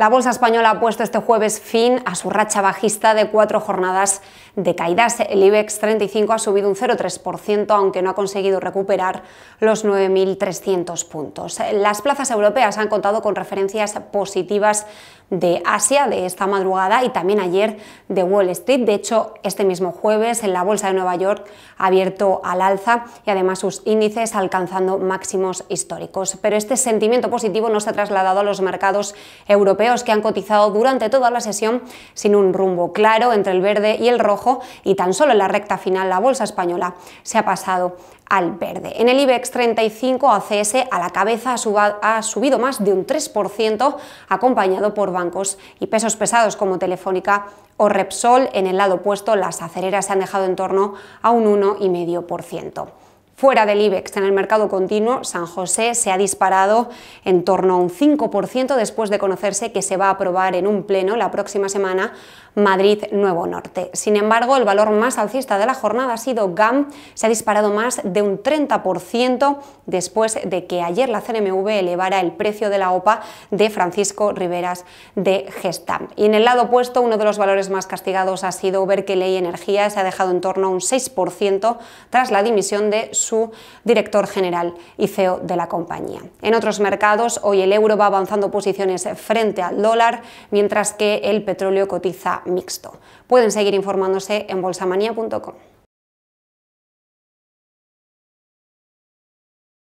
La bolsa española ha puesto este jueves fin a su racha bajista de cuatro jornadas de El IBEX 35 ha subido un 0,3%, aunque no ha conseguido recuperar los 9.300 puntos. Las plazas europeas han contado con referencias positivas de Asia de esta madrugada y también ayer de Wall Street. De hecho, este mismo jueves en la Bolsa de Nueva York ha abierto al alza y además sus índices alcanzando máximos históricos. Pero este sentimiento positivo no se ha trasladado a los mercados europeos que han cotizado durante toda la sesión sin un rumbo claro entre el verde y el rojo y tan solo en la recta final la bolsa española se ha pasado al verde. En el IBEX 35 ACS a la cabeza ha, subido más de un 3% acompañado por bancos y pesos pesados como Telefónica o Repsol. En el lado opuesto las acereras se han dejado en torno a un 1,5%. Fuera del IBEX, en el mercado continuo, San José se ha disparado en torno a un 5% después de conocerse que se va a aprobar en un pleno la próxima semana Madrid Nuevo Norte. Sin embargo, el valor más alcista de la jornada ha sido GAM, se ha disparado más de un 30% después de que ayer la CNMV elevara el precio de la OPA de Francisco Riveras de Gestam. Y en el lado opuesto, uno de los valores más castigados ha sido Berkeley Energía, se ha dejado en torno a un 6% tras la dimisión de su director general y CEO de la compañía. En otros mercados, hoy el euro va avanzando posiciones frente al dólar, mientras que el petróleo cotiza mixto. Pueden seguir informándose en bolsamanía.com.